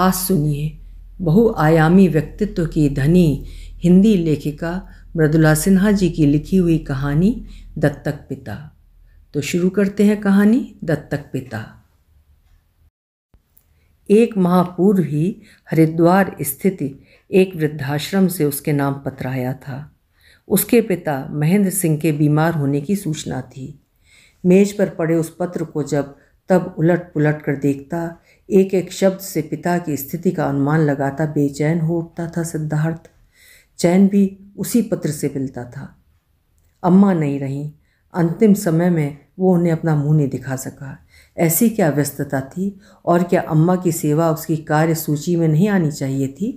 आज सुनिए बहुआयामी व्यक्तित्व की धनी हिंदी लेखिका मृदुला सिन्हा जी की लिखी हुई कहानी दत्तक पिता तो शुरू करते हैं कहानी दत्तक पिता एक माह पूर्व ही हरिद्वार स्थित एक वृद्धाश्रम से उसके नाम पत्र आया था उसके पिता महेंद्र सिंह के बीमार होने की सूचना थी मेज पर पड़े उस पत्र को जब तब उलट पुलट कर देखता एक एक शब्द से पिता की स्थिति का अनुमान लगाता बेचैन हो उठता था सिद्धार्थ चैन भी उसी पत्र से मिलता था अम्मा नहीं रहीं अंतिम समय में वो उन्हें अपना मुंह नहीं दिखा सका ऐसी क्या व्यस्तता थी और क्या अम्मा की सेवा उसकी कार्य सूची में नहीं आनी चाहिए थी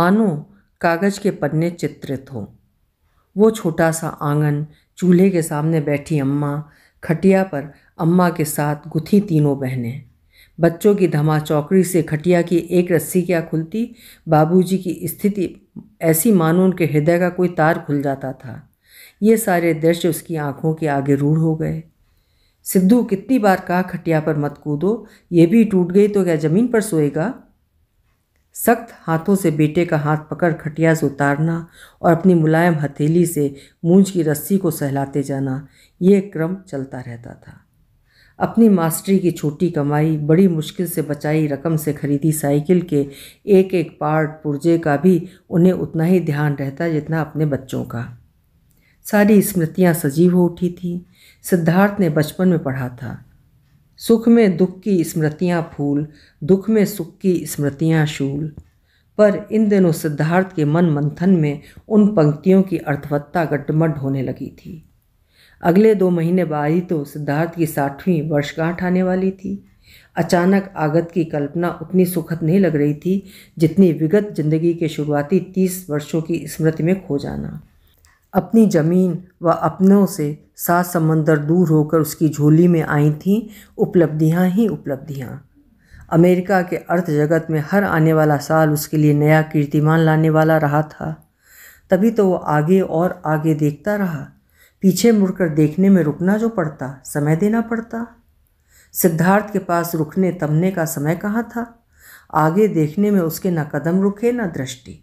मानो कागज़ के पन्ने चित्रित हों वो छोटा सा आंगन चूल्हे के सामने बैठी अम्मा खटिया पर अम्मा के साथ गुथी तीनों बहनें बच्चों की धमा चौकड़ी से खटिया की एक रस्सी क्या खुलती बाबूजी की स्थिति ऐसी मानो उनके हृदय का कोई तार खुल जाता था ये सारे दृश्य उसकी आंखों के आगे रूढ़ हो गए सिद्धू कितनी बार कहा खटिया पर मत कूदो ये भी टूट गई तो क्या ज़मीन पर सोएगा सख्त हाथों से बेटे का हाथ पकड़ खटिया से उतारना और अपनी मुलायम हथेली से मूंज की रस्सी को सहलाते जाना ये क्रम चलता रहता था अपनी मास्टरी की छोटी कमाई बड़ी मुश्किल से बचाई रकम से खरीदी साइकिल के एक एक पार्ट पुर्जे का भी उन्हें उतना ही ध्यान रहता जितना अपने बच्चों का सारी स्मृतियाँ सजीव हो उठी थीं सिद्धार्थ ने बचपन में पढ़ा था सुख में दुख की स्मृतियाँ फूल दुख में सुख की स्मृतियाँ शूल पर इन दिनों सिद्धार्थ के मन मंथन में उन पंक्तियों की अर्थवत्ता गड्ढमड होने लगी थी अगले दो महीने बाद ही तो सिद्धार्थ की साठवीं वर्षगांठ आने वाली थी अचानक आगत की कल्पना उतनी सुखद नहीं लग रही थी जितनी विगत जिंदगी के शुरुआती तीस वर्षों की स्मृति में खो जाना अपनी ज़मीन व अपनों से सात समंदर दूर होकर उसकी झोली में आई थी उपलब्धियाँ ही उपलब्धियाँ अमेरिका के अर्थ जगत में हर आने वाला साल उसके लिए नया कीर्तिमान लाने वाला रहा था तभी तो वो आगे और आगे देखता रहा पीछे मुड़कर देखने में रुकना जो पड़ता समय देना पड़ता सिद्धार्थ के पास रुकने तमने का समय कहाँ था आगे देखने में उसके न कदम रुके न दृष्टि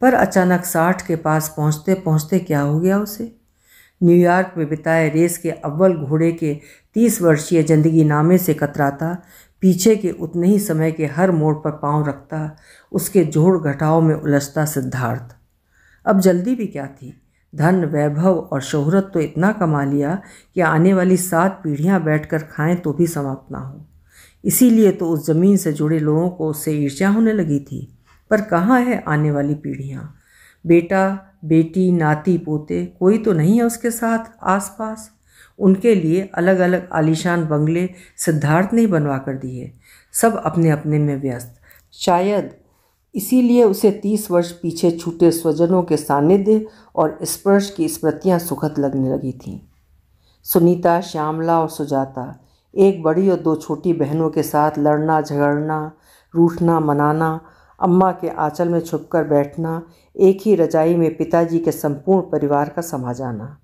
पर अचानक साठ के पास पहुँचते पहुँचते क्या हो गया उसे न्यूयॉर्क में बिताए रेस के अव्वल घोड़े के तीस वर्षीय जिंदगी नामे से कतराता पीछे के उतने ही समय के हर मोड़ पर पांव रखता उसके जोड़ घटाव में उलझता सिद्धार्थ अब जल्दी भी क्या थी धन वैभव और शोहरत तो इतना कमा लिया कि आने वाली सात पीढ़ियां बैठकर खाएं तो भी समाप्त ना हो इसीलिए तो उस ज़मीन से जुड़े लोगों को उससे ईर्ष्या होने लगी थी पर कहाँ है आने वाली पीढ़ियाँ बेटा बेटी नाती पोते कोई तो नहीं है उसके साथ आसपास उनके लिए अलग अलग आलिशान बंगले सिद्धार्थ ने बनवा कर दिए सब अपने अपने में व्यस्त शायद इसीलिए उसे तीस वर्ष पीछे छूटे स्वजनों के सानिध्य और स्पर्श की स्मृतियाँ सुखद लगने लगी थीं सुनीता श्यामला और सुजाता एक बड़ी और दो छोटी बहनों के साथ लड़ना झगड़ना रूठना मनाना अम्मा के आंचल में छुपकर बैठना एक ही रजाई में पिताजी के संपूर्ण परिवार का समा जाना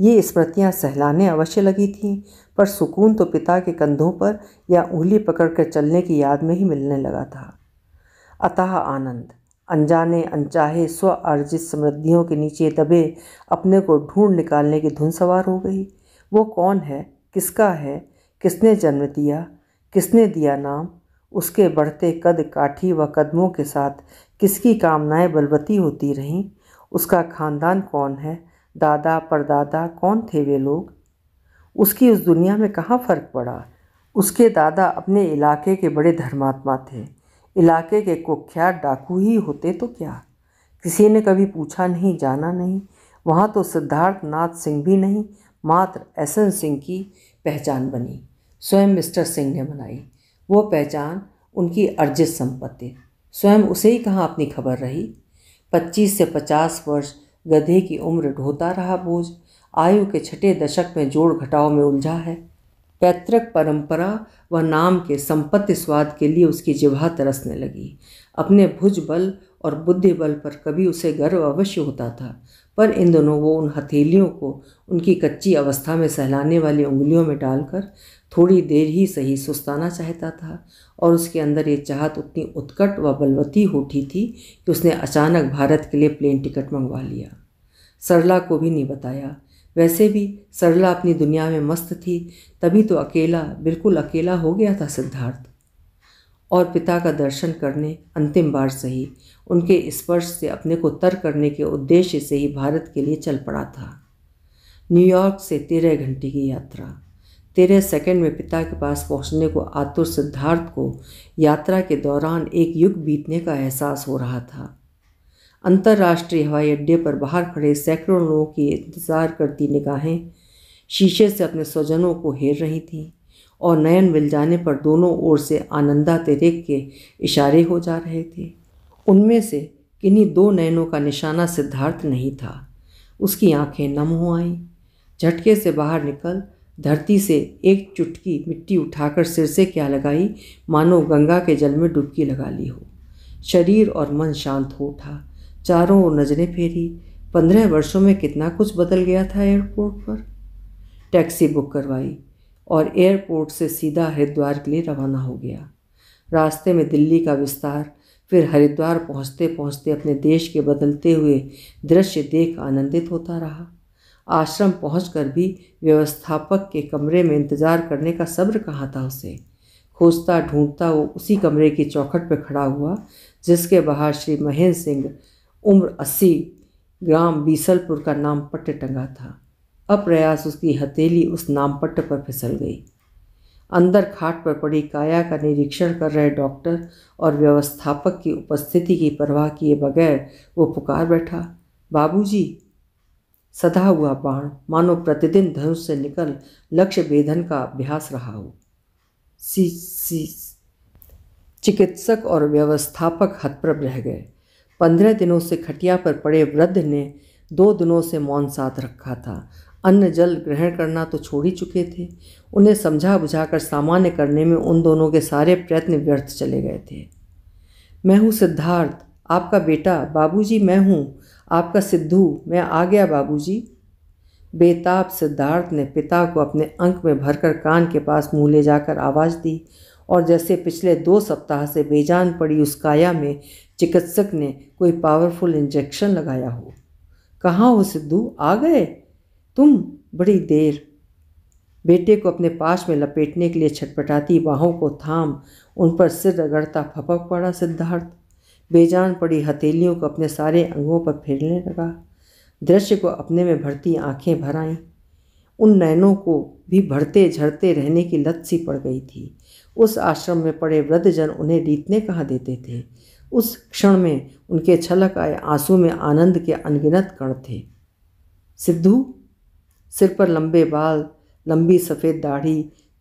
ये स्मृतियाँ सहलाने अवश्य लगी थीं पर सुकून तो पिता के कंधों पर या उंगली पकड़कर चलने की याद में ही मिलने लगा था अतः आनंद अनजाने अनचाहे स्व अर्जित समृद्धियों के नीचे दबे अपने को ढूंढ निकालने की धुन सवार हो गई वो कौन है किसका है किसने जन्म दिया किसने दिया नाम उसके बढ़ते कद काठी व कदमों के साथ किसकी कामनाएं बलवती होती रहीं उसका खानदान कौन है दादा परदादा कौन थे वे लोग उसकी उस दुनिया में कहाँ फ़र्क पड़ा उसके दादा अपने इलाके के बड़े धर्मात्मा थे इलाके के कुख्यात डाकू ही होते तो क्या किसी ने कभी पूछा नहीं जाना नहीं वहाँ तो सिद्धार्थ नाथ सिंह भी नहीं मात्र एस एन सिंह की पहचान बनी स्वयं मिस्टर सिंह ने बनाई वो पहचान उनकी अर्जित संपत्ति स्वयं उसे ही कहाँ अपनी खबर रही पच्चीस से पचास वर्ष गधे की उम्र ढोता रहा बोझ आयु के छठे दशक में जोड़ घटाव में उलझा है पैतृक परंपरा व नाम के संपत्ति स्वाद के लिए उसकी जिवा तरसने लगी अपने भुज बल और बुद्धि बल पर कभी उसे गर्व अवश्य होता था पर इन दोनों वो उन हथेलियों को उनकी कच्ची अवस्था में सहलाने वाली उंगलियों में डालकर थोड़ी देर ही सही सुस्ताना चाहता था और उसके अंदर ये चाहत उतनी उत्कट व बलवती उठी थी कि उसने अचानक भारत के लिए प्लेन टिकट मंगवा लिया सरला को भी नहीं बताया वैसे भी सरला अपनी दुनिया में मस्त थी तभी तो अकेला बिल्कुल अकेला हो गया था सिद्धार्थ और पिता का दर्शन करने अंतिम बार सही उनके स्पर्श से अपने को तर करने के उद्देश्य से ही भारत के लिए चल पड़ा था न्यूयॉर्क से तेरह घंटे की यात्रा तेरह सेकंड में पिता के पास पहुंचने को आतुर सिद्धार्थ को यात्रा के दौरान एक युग बीतने का एहसास हो रहा था अंतर्राष्ट्रीय हवाई अड्डे पर बाहर खड़े सैकड़ों लोगों की इंतज़ार करती निगाहें शीशे से अपने स्वजनों को हेर रही थीं और नयन मिल जाने पर दोनों ओर से आनंदा तेरेक के इशारे हो जा रहे थे उनमें से किन्हीं दो नयनों का निशाना सिद्धार्थ नहीं था उसकी आंखें नम हो आईं झटके से बाहर निकल धरती से एक चुटकी मिट्टी उठाकर सिर से क्या लगाई मानो गंगा के जल में डुबकी लगा ली हो शरीर और मन शांत हो उठा चारों ओर नज़रें फेरी पंद्रह वर्षों में कितना कुछ बदल गया था एयरपोर्ट पर टैक्सी बुक करवाई और एयरपोर्ट से सीधा हरिद्वार के लिए रवाना हो गया रास्ते में दिल्ली का विस्तार फिर हरिद्वार पहुंचते पहुंचते अपने देश के बदलते हुए दृश्य देख आनंदित होता रहा आश्रम पहुँच भी व्यवस्थापक के कमरे में इंतज़ार करने का सब्र कहा था उसे खोजता ढूंढता वो उसी कमरे की चौखट पर खड़ा हुआ जिसके बाहर श्री महेंद्र सिंह उम्र अस्सी ग्राम बीसलपुर का नाम पट्ट टंगा था अप्रयास उसकी हथेली उस नाम पट्ट पर फिसल गई अंदर खाट पर पड़ी काया का निरीक्षण कर रहे डॉक्टर और व्यवस्थापक की उपस्थिति की परवाह किए बगैर वो पुकार बैठा बाबूजी सदा हुआ बाण मानो प्रतिदिन धनुष से निकल लक्ष्य भेदन का अभ्यास रहा हो सी सी चिकित्सक और व्यवस्थापक हतप्रभ रह गए पंद्रह दिनों से खटिया पर पड़े वृद्ध ने दो दिनों से मौन साथ रखा था अन्न जल ग्रहण करना तो छोड़ ही चुके थे उन्हें समझा बुझाकर सामान्य करने में उन दोनों के सारे प्रयत्न व्यर्थ चले गए थे मैं हूँ सिद्धार्थ आपका बेटा बाबूजी मैं हूँ आपका सिद्धू मैं आ गया बाबूजी बेताब सिद्धार्थ ने पिता को अपने अंक में भरकर कान के पास मुँह ले जाकर आवाज़ दी और जैसे पिछले दो सप्ताह से बेजान पड़ी उस काया में चिकित्सक ने कोई पावरफुल इंजेक्शन लगाया हो कहाँ हो सिद्धू आ गए तुम बड़ी देर बेटे को अपने पास में लपेटने के लिए छटपटाती बाहों को थाम उन पर सिर रगड़ता फपक पड़ा सिद्धार्थ बेजान पड़ी हथेलियों को अपने सारे अंगों पर फेरने लगा दृश्य को अपने में भरती आंखें भर आईं उन नैनों को भी भरते झरते रहने की लत सी पड़ गई थी उस आश्रम में पड़े वृद्धजन उन्हें रीतने कहाँ देते थे उस क्षण में उनके छलक आए आंसू में आनंद के अनगिनत कण थे सिद्धू सिर पर लंबे बाल लंबी सफ़ेद दाढ़ी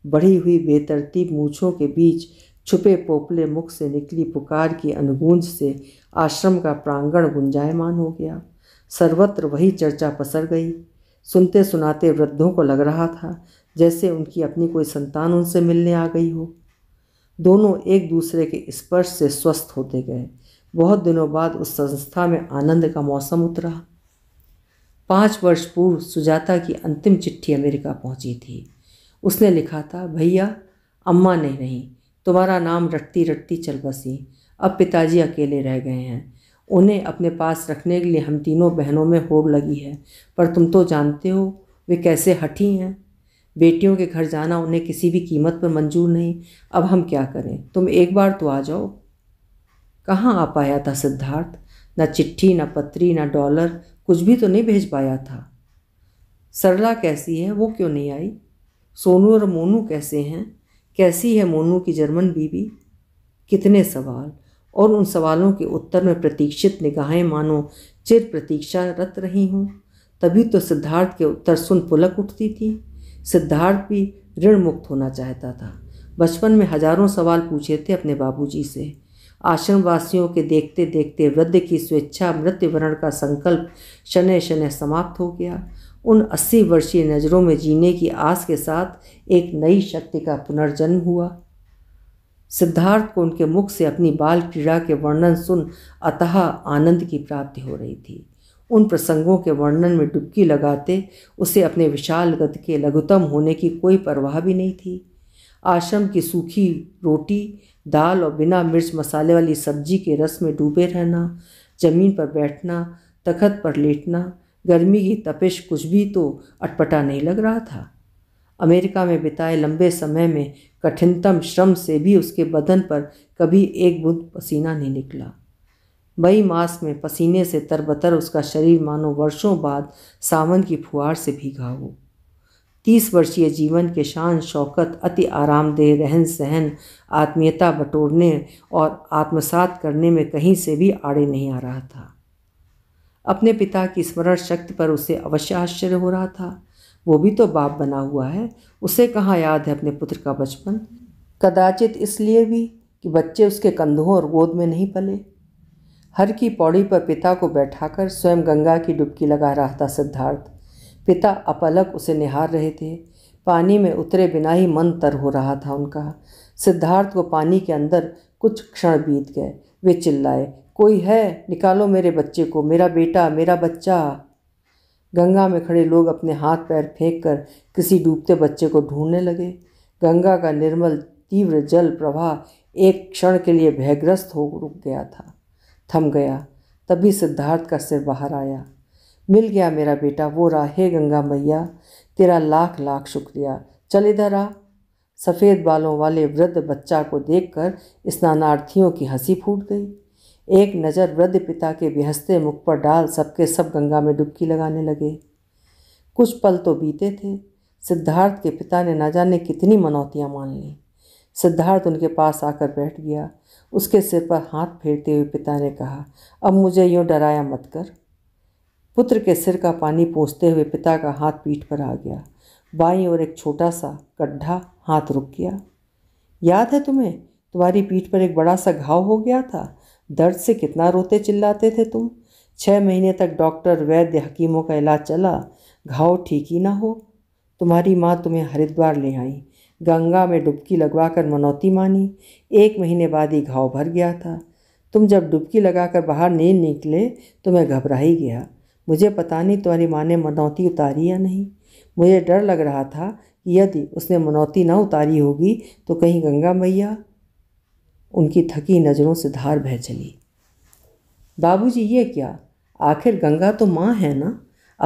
बढ़ी हुई बेतरतीब मूछों के बीच छुपे पोपले मुख से निकली पुकार की अनुगूंज से आश्रम का प्रांगण गुंजायमान हो गया सर्वत्र वही चर्चा पसर गई सुनते सुनाते वृद्धों को लग रहा था जैसे उनकी अपनी कोई संतान उनसे मिलने आ गई हो दोनों एक दूसरे के स्पर्श से स्वस्थ होते गए बहुत दिनों बाद उस संस्था में आनंद का मौसम उतरा पाँच वर्ष पूर्व सुजाता की अंतिम चिट्ठी अमेरिका पहुंची थी उसने लिखा था भैया अम्मा ने नहीं तुम्हारा नाम रटती रटती चल बसी अब पिताजी अकेले रह गए हैं उन्हें अपने पास रखने के लिए हम तीनों बहनों में होड़ लगी है पर तुम तो जानते हो वे कैसे हठी हैं बेटियों के घर जाना उन्हें किसी भी कीमत पर मंजूर नहीं अब हम क्या करें तुम एक बार तो आ जाओ कहाँ आ पाया था सिद्धार्थ न चिट्ठी न पत्री न डॉलर कुछ भी तो नहीं भेज पाया था सरला कैसी है वो क्यों नहीं आई सोनू और मोनू कैसे हैं कैसी है मोनू की जर्मन बीबी कितने सवाल और उन सवालों के उत्तर में प्रतीक्षित निगाहें मानो चिर प्रतीक्षारत रही हों तभी तो सिद्धार्थ के उत्तर सुन पुलक उठती थी सिद्धार्थ भी ऋण मुक्त होना चाहता था बचपन में हजारों सवाल पूछे थे अपने बाबूजी से आश्रमवासियों के देखते देखते वृद्ध की स्वेच्छा मृत्यु वरण का संकल्प शनय शनय समाप्त हो गया उन अस्सी वर्षीय नज़रों में जीने की आस के साथ एक नई शक्ति का पुनर्जन्म हुआ सिद्धार्थ को उनके मुख से अपनी बाल क्रीड़ा के वर्णन सुन अतः आनंद की प्राप्ति हो रही थी उन प्रसंगों के वर्णन में डुबकी लगाते उसे अपने विशाल गद के लघुतम होने की कोई परवाह भी नहीं थी आश्रम की सूखी रोटी दाल और बिना मिर्च मसाले वाली सब्जी के रस में डूबे रहना ज़मीन पर बैठना तखत पर लेटना गर्मी की तपिश कुछ भी तो अटपटा नहीं लग रहा था अमेरिका में बिताए लंबे समय में कठिनतम श्रम से भी उसके बदन पर कभी एक बुद्ध पसीना नहीं निकला मई मास में पसीने से तरबतर उसका शरीर मानो वर्षों बाद सावन की फुहार से भीगा हो तीस वर्षीय जीवन के शान शौकत अति आरामदेह रहन सहन आत्मीयता बटोरने और आत्मसात करने में कहीं से भी आड़े नहीं आ रहा था अपने पिता की स्मरण शक्ति पर उसे अवश्य आश्चर्य हो रहा था वो भी तो बाप बना हुआ है उसे कहाँ याद है अपने पुत्र का बचपन कदाचित इसलिए भी कि बच्चे उसके कंधों और गोद में नहीं पले हर की पौड़ी पर पिता को बैठाकर स्वयं गंगा की डुबकी लगा रहा था सिद्धार्थ पिता अपलक उसे निहार रहे थे पानी में उतरे बिना ही मन तर हो रहा था उनका सिद्धार्थ को पानी के अंदर कुछ क्षण बीत गए वे चिल्लाए कोई है निकालो मेरे बच्चे को मेरा बेटा मेरा बच्चा गंगा में खड़े लोग अपने हाथ पैर फेंक कर किसी डूबते बच्चे को ढूंढने लगे गंगा का निर्मल तीव्र जल प्रवाह एक क्षण के लिए भयग्रस्त हो रुक गया था थम गया तभी सिद्धार्थ का सिर बाहर आया मिल गया मेरा बेटा वो राहे गंगा मैया तेरा लाख लाख शुक्रिया चल इधर आ सफ़ेद बालों वाले वृद्ध बच्चा को देखकर स्नानार्थियों की हंसी फूट गई एक नज़र वृद्ध पिता के बेहस्ते मुख पर डाल सबके सब गंगा में डुबकी लगाने लगे कुछ पल तो बीते थे सिद्धार्थ के पिता ने ना जाने कितनी मनौतियाँ मान लीं सिद्धार्थ उनके पास आकर बैठ गया उसके सिर पर हाथ फेरते हुए पिता ने कहा अब मुझे यूँ डराया मत कर पुत्र के सिर का पानी पोंछते हुए पिता का हाथ पीठ पर आ गया बाई और एक छोटा सा गड्ढा हाथ रुक गया याद है तुम्हें तुम्हारी पीठ पर एक बड़ा सा घाव हो गया था दर्द से कितना रोते चिल्लाते थे तुम छः महीने तक डॉक्टर वैद्य हकीमों का इलाज चला घाव ठीक ही ना हो तुम्हारी माँ तुम्हें हरिद्वार ले आई गंगा में डुबकी लगवाकर मनौती मानी एक महीने बाद ही घाव भर गया था तुम जब डुबकी लगाकर बाहर नहीं निकले तो मैं घबरा ही गया मुझे पता नहीं तुम्हारी माँ ने मनौती उतारी या नहीं मुझे डर लग रहा था कि यदि उसने मनौती ना उतारी होगी तो कहीं गंगा मैया उनकी थकी नज़रों से धार बह चली बाबूजी ये क्या आखिर गंगा तो माँ है ना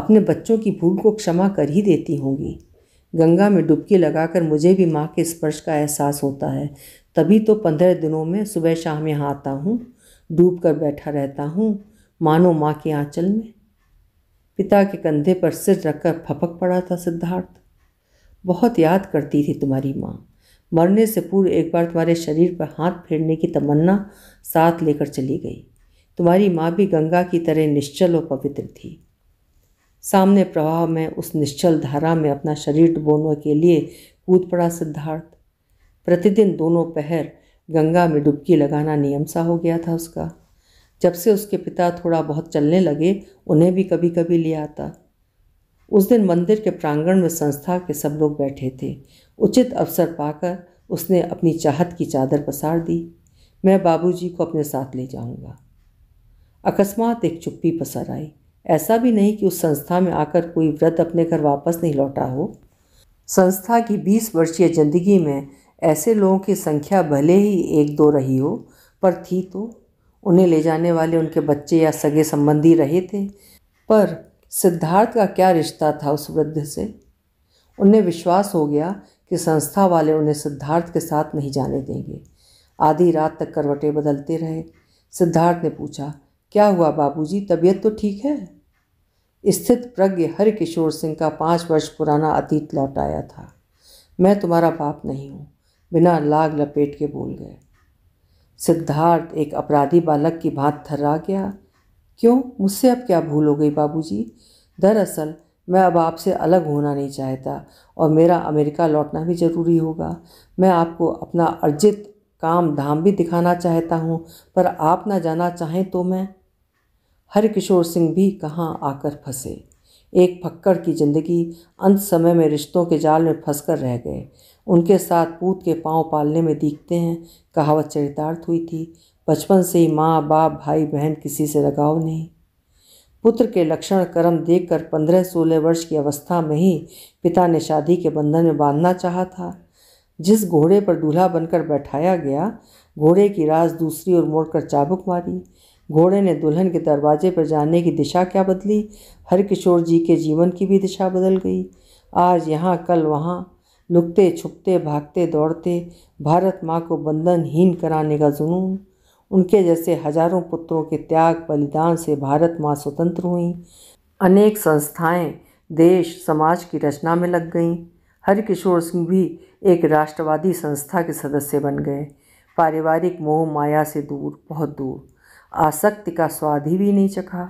अपने बच्चों की भूल को क्षमा कर ही देती होंगी गंगा में डुबकी लगाकर मुझे भी माँ के स्पर्श का एहसास होता है तभी तो पंद्रह दिनों में सुबह शाम यहाँ आता हूँ डूब कर बैठा रहता हूँ मानो माँ के आंचल में पिता के कंधे पर सिर रखकर फपक पड़ा था सिद्धार्थ बहुत याद करती थी तुम्हारी माँ मरने से पूर्व एक बार तुम्हारे शरीर पर हाथ फेरने की तमन्ना साथ लेकर चली गई तुम्हारी माँ भी गंगा की तरह निश्चल और पवित्र थी सामने प्रवाह में उस निश्चल धारा में अपना शरीर डुबोने के लिए कूद पड़ा सिद्धार्थ प्रतिदिन दोनों पहर गंगा में डुबकी लगाना नियम सा हो गया था उसका जब से उसके पिता थोड़ा बहुत चलने लगे उन्हें भी कभी कभी ले आता उस दिन मंदिर के प्रांगण में संस्था के सब लोग बैठे थे उचित अवसर पाकर उसने अपनी चाहत की चादर पसार दी मैं बाबूजी को अपने साथ ले जाऊंगा अकस्मात एक चुप्पी पसर आई ऐसा भी नहीं कि उस संस्था में आकर कोई व्रत अपने घर वापस नहीं लौटा हो संस्था की बीस वर्षीय जिंदगी में ऐसे लोगों की संख्या भले ही एक दो रही हो पर थी तो उन्हें ले जाने वाले उनके बच्चे या सगे संबंधी रहे थे पर सिद्धार्थ का क्या रिश्ता था उस वृद्ध से उन्हें विश्वास हो गया कि संस्था वाले उन्हें सिद्धार्थ के साथ नहीं जाने देंगे आधी रात तक करवटें बदलते रहे सिद्धार्थ ने पूछा क्या हुआ बाबूजी तबीयत तो ठीक है स्थित प्रज्ञ हर किशोर सिंह का पाँच वर्ष पुराना अतीत लौट आया था मैं तुम्हारा बाप नहीं हूँ बिना लाग लपेट के बोल गए सिद्धार्थ एक अपराधी बालक की भात थर्रा गया क्यों मुझसे अब क्या भूल हो गई बाबू दरअसल मैं अब आपसे अलग होना नहीं चाहता और मेरा अमेरिका लौटना भी ज़रूरी होगा मैं आपको अपना अर्जित काम धाम भी दिखाना चाहता हूँ पर आप ना जाना चाहें तो मैं हरिकिशोर सिंह भी कहाँ आकर फंसे एक फक्कड़ की जिंदगी अंत समय में रिश्तों के जाल में फंस कर रह गए उनके साथ पूत के पांव पालने में दिखते हैं कहावत चरितार्थ हुई थी बचपन से ही माँ बाप भाई बहन किसी से लगाव नहीं पुत्र के लक्षण कर्म देखकर पंद्रह सोलह वर्ष की अवस्था में ही पिता ने शादी के बंधन में बांधना चाहा था जिस घोड़े पर दूल्हा बनकर बैठाया गया घोड़े की रास दूसरी ओर मोड़कर चाबुक मारी घोड़े ने दुल्हन के दरवाजे पर जाने की दिशा क्या बदली हरकिशोर जी के जीवन की भी दिशा बदल गई आज यहाँ कल वहाँ लुकते छुपते भागते दौड़ते भारत माँ को बंधनहीन कराने का जुनून उनके जैसे हजारों पुत्रों के त्याग बलिदान से भारत माँ स्वतंत्र हुई अनेक संस्थाएं देश समाज की रचना में लग गईं हरकिशोर सिंह भी एक राष्ट्रवादी संस्था के सदस्य बन गए पारिवारिक मोह माया से दूर बहुत दूर आसक्ति का स्वाद ही भी नहीं चखा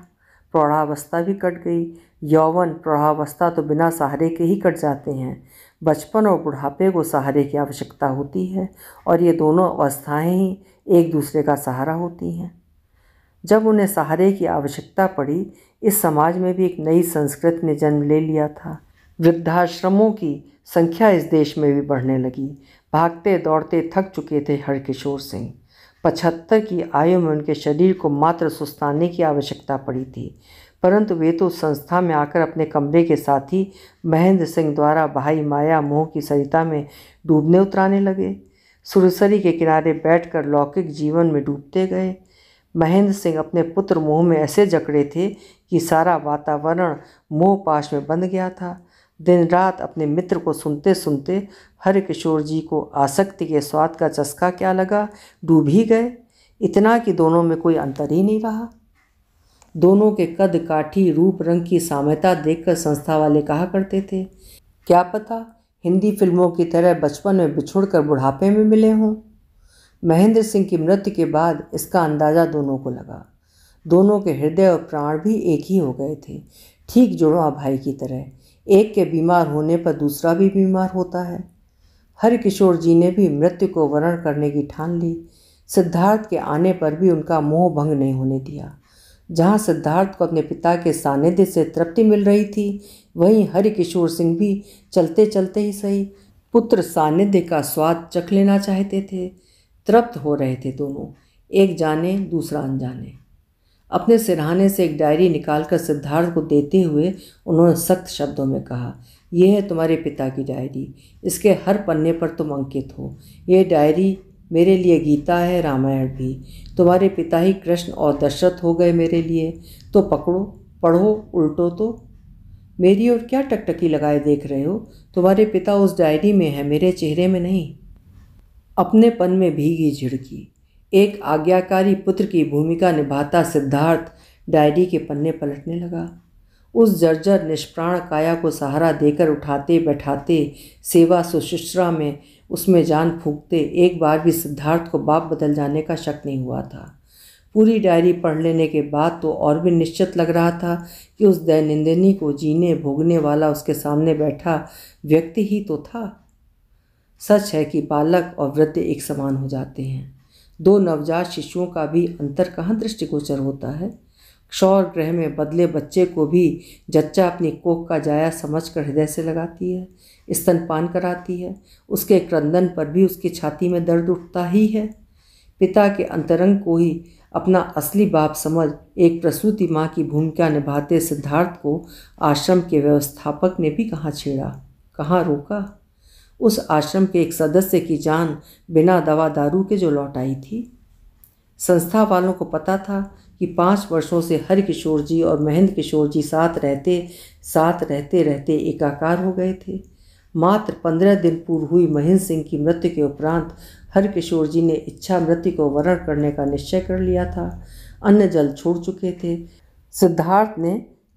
प्रौढ़ावस्था भी कट गई यौवन प्रौढ़ावस्था तो बिना सहारे के ही कट जाते हैं बचपन और बुढ़ापे को सहारे की आवश्यकता होती है और ये दोनों अवस्थाएं ही एक दूसरे का सहारा होती हैं जब उन्हें सहारे की आवश्यकता पड़ी इस समाज में भी एक नई संस्कृत ने जन्म ले लिया था वृद्धाश्रमों की संख्या इस देश में भी बढ़ने लगी भागते दौड़ते थक चुके थे हरकिशोर सिंह पचहत्तर की आयु में उनके शरीर को मात्र सुस्ताने की आवश्यकता पड़ी थी परंतु वे तो संस्था में आकर अपने कमरे के साथ ही महेंद्र सिंह द्वारा भाई माया मोह की सरिता में डूबने उतराने लगे सुरसरी के किनारे बैठकर लौकिक जीवन में डूबते गए महेंद्र सिंह अपने पुत्र मोह में ऐसे जकड़े थे कि सारा वातावरण मोह पाश में बंध गया था दिन रात अपने मित्र को सुनते सुनते हर किशोर जी को आसक्ति के स्वाद का चस्का क्या लगा डूब ही गए इतना कि दोनों में कोई अंतर ही नहीं रहा दोनों के कद काठी रूप रंग की साम्यता देखकर संस्था वाले कहा करते थे क्या पता हिंदी फिल्मों की तरह बचपन में बिछुड़ कर बुढ़ापे में मिले हों महेंद्र सिंह की मृत्यु के बाद इसका अंदाज़ा दोनों को लगा दोनों के हृदय और प्राण भी एक ही हो गए थे ठीक जुड़वा भाई की तरह एक के बीमार होने पर दूसरा भी बीमार होता है हर किशोर जी ने भी मृत्यु को वरण करने की ठान ली सिद्धार्थ के आने पर भी उनका मोह भंग नहीं होने दिया जहाँ सिद्धार्थ को अपने पिता के सानिध्य से तृप्ति मिल रही थी वहीं हरिकिशोर सिंह भी चलते चलते ही सही पुत्र सानिध्य का स्वाद चख लेना चाहते थे तृप्त हो रहे थे दोनों एक जाने दूसरा अनजाने अपने सिरहाने से एक डायरी निकालकर सिद्धार्थ को देते हुए उन्होंने सख्त शब्दों में कहा यह है तुम्हारे पिता की डायरी इसके हर पन्ने पर तुम अंकित हो यह डायरी मेरे लिए गीता है रामायण भी तुम्हारे पिता ही कृष्ण और दशरथ हो गए मेरे लिए तो पकड़ो पढ़ो उल्टो तो मेरी ओर क्या टकटकी लगाए देख रहे हो तुम्हारे पिता उस डायरी में है मेरे चेहरे में नहीं अपने पन में भीगी झिड़की एक आज्ञाकारी पुत्र की भूमिका निभाता सिद्धार्थ डायरी के पन्ने पलटने लगा उस जर्जर निष्प्राण काया को सहारा देकर उठाते बैठाते सेवा सुशिश्रा में उसमें जान फूकते एक बार भी सिद्धार्थ को बाप बदल जाने का शक नहीं हुआ था पूरी डायरी पढ़ लेने के बाद तो और भी निश्चित लग रहा था कि उस दैनिंदिनी को जीने भोगने वाला उसके सामने बैठा व्यक्ति ही तो था सच है कि बालक और वृद्ध एक समान हो जाते हैं दो नवजात शिशुओं का भी अंतर कहाँ दृष्टिगोचर होता है क्षौर ग्रह में बदले बच्चे को भी जच्चा अपनी कोख का जाया समझकर हृदय से लगाती है स्तनपान कराती है उसके क्रंदन पर भी उसकी छाती में दर्द उठता ही है पिता के अंतरंग को ही अपना असली बाप समझ एक प्रसूति माँ की भूमिका निभाते सिद्धार्थ को आश्रम के व्यवस्थापक ने भी कहाँ छेड़ा कहाँ रोका उस आश्रम के एक सदस्य की जान बिना दवा दारू के जो लौट आई थी संस्था वालों को पता था कि पाँच वर्षों से हर किशोर जी और महेंद्र किशोर जी साथ रहते साथ रहते रहते एकाकार हो गए थे मात्र पंद्रह दिन पूर्व हुई महेंद्र सिंह की मृत्यु के उपरांत हर किशोर जी ने इच्छा मृत्यु को वरण करने का निश्चय कर लिया था अन्य जल छोड़ चुके थे सिद्धार्थ ने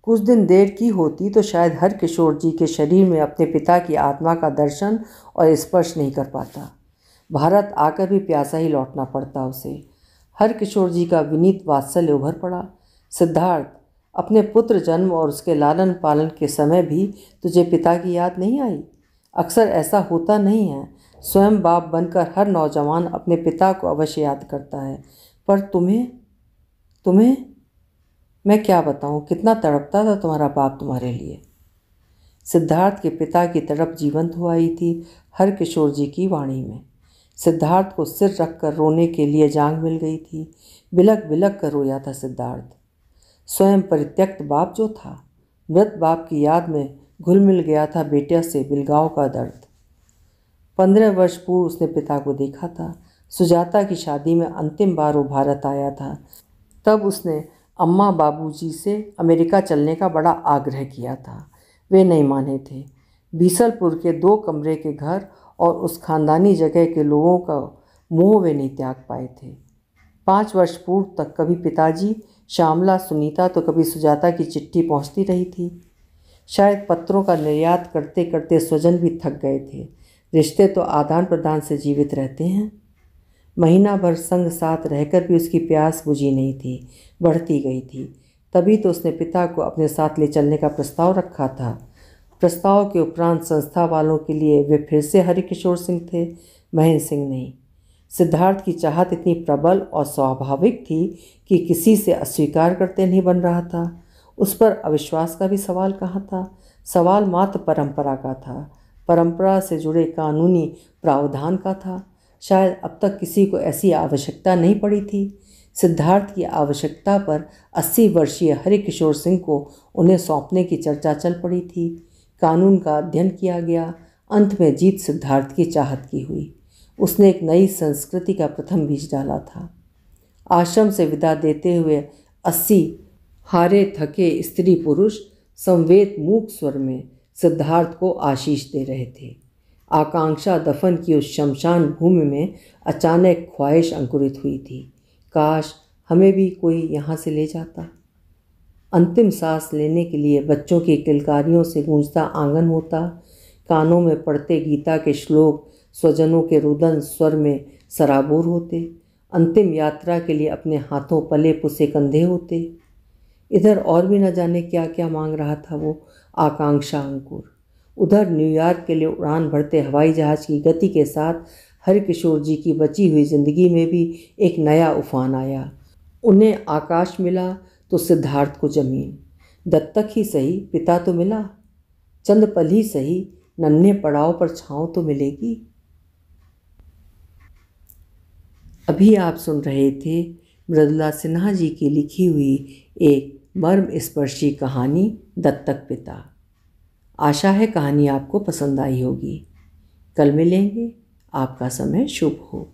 कुछ दिन देर की होती तो शायद हर किशोर जी के शरीर में अपने पिता की आत्मा का दर्शन और स्पर्श नहीं कर पाता भारत आकर भी प्यासा ही लौटना पड़ता उसे हर किशोर जी का विनीत वात्सल्य उभर पड़ा सिद्धार्थ अपने पुत्र जन्म और उसके लालन पालन के समय भी तुझे पिता की याद नहीं आई अक्सर ऐसा होता नहीं है स्वयं बाप बनकर हर नौजवान अपने पिता को अवश्य याद करता है पर तुम्हें तुम्हें मैं क्या बताऊँ कितना तड़पता था तुम्हारा बाप तुम्हारे लिए सिद्धार्थ के पिता की तड़प जीवंत हो आई थी हर किशोर जी की वाणी में सिद्धार्थ को सिर रख कर रोने के लिए जांग मिल गई थी बिलक बिलक कर रोया था सिद्धार्थ स्वयं परित्यक्त बाप जो था मृत बाप की याद में घुल मिल गया था बेटिया से बिलगांव का दर्द पंद्रह वर्ष पूर्व उसने पिता को देखा था सुजाता की शादी में अंतिम बार वो भारत आया था तब उसने अम्मा बाबूजी से अमेरिका चलने का बड़ा आग्रह किया था वे नहीं माने थे बीसलपुर के दो कमरे के घर और उस खानदानी जगह के लोगों का मोह वे नहीं त्याग पाए थे पाँच वर्ष पूर्व तक कभी पिताजी श्यामला सुनीता तो कभी सुजाता की चिट्ठी पहुंचती रही थी शायद पत्रों का निर्यात करते करते स्वजन भी थक गए थे रिश्ते तो आदान प्रदान से जीवित रहते हैं महीना भर संग साथ रहकर भी उसकी प्यास बुझी नहीं थी बढ़ती गई थी तभी तो उसने पिता को अपने साथ ले चलने का प्रस्ताव रखा था प्रस्ताव के उपरांत संस्था वालों के लिए वे फिर से हरिकिशोर सिंह थे महेंद्र सिंह नहीं सिद्धार्थ की चाहत इतनी प्रबल और स्वाभाविक थी कि किसी से अस्वीकार करते नहीं बन रहा था उस पर अविश्वास का भी सवाल कहाँ था सवाल मात्र परंपरा का था परंपरा से जुड़े कानूनी प्रावधान का था शायद अब तक किसी को ऐसी आवश्यकता नहीं पड़ी थी सिद्धार्थ की आवश्यकता पर 80 वर्षीय हरिकिशोर सिंह को उन्हें सौंपने की चर्चा चल पड़ी थी कानून का अध्ययन किया गया अंत में जीत सिद्धार्थ की चाहत की हुई उसने एक नई संस्कृति का प्रथम बीज डाला था आश्रम से विदा देते हुए अस्सी हारे थके स्त्री पुरुष संवेद मूक स्वर में सिद्धार्थ को आशीष दे रहे थे आकांक्षा दफन की उस शमशान भूमि में अचानक ख्वाहिश अंकुरित हुई थी काश हमें भी कोई यहाँ से ले जाता अंतिम सांस लेने के लिए बच्चों की किलकारियों से गूंजता आंगन होता कानों में पड़ते गीता के श्लोक स्वजनों के रुदन स्वर में सराबोर होते अंतिम यात्रा के लिए अपने हाथों पले पुसे कंधे होते इधर और भी न जाने क्या क्या मांग रहा था वो आकांक्षा अंकुर उधर न्यूयॉर्क के लिए उड़ान भरते हवाई जहाज़ की गति के साथ हर किशोर जी की बची हुई ज़िंदगी में भी एक नया उफान आया उन्हें आकाश मिला तो सिद्धार्थ को जमीन दत्तक ही सही पिता तो मिला चंद पल ही सही नन्हे पड़ाव पर छाँव तो मिलेगी अभी आप सुन रहे थे मृदुला सिन्हा जी की लिखी हुई एक मर्म स्पर्शी कहानी दत्तक पिता आशा है कहानी आपको पसंद आई होगी कल मिलेंगे आपका समय शुभ हो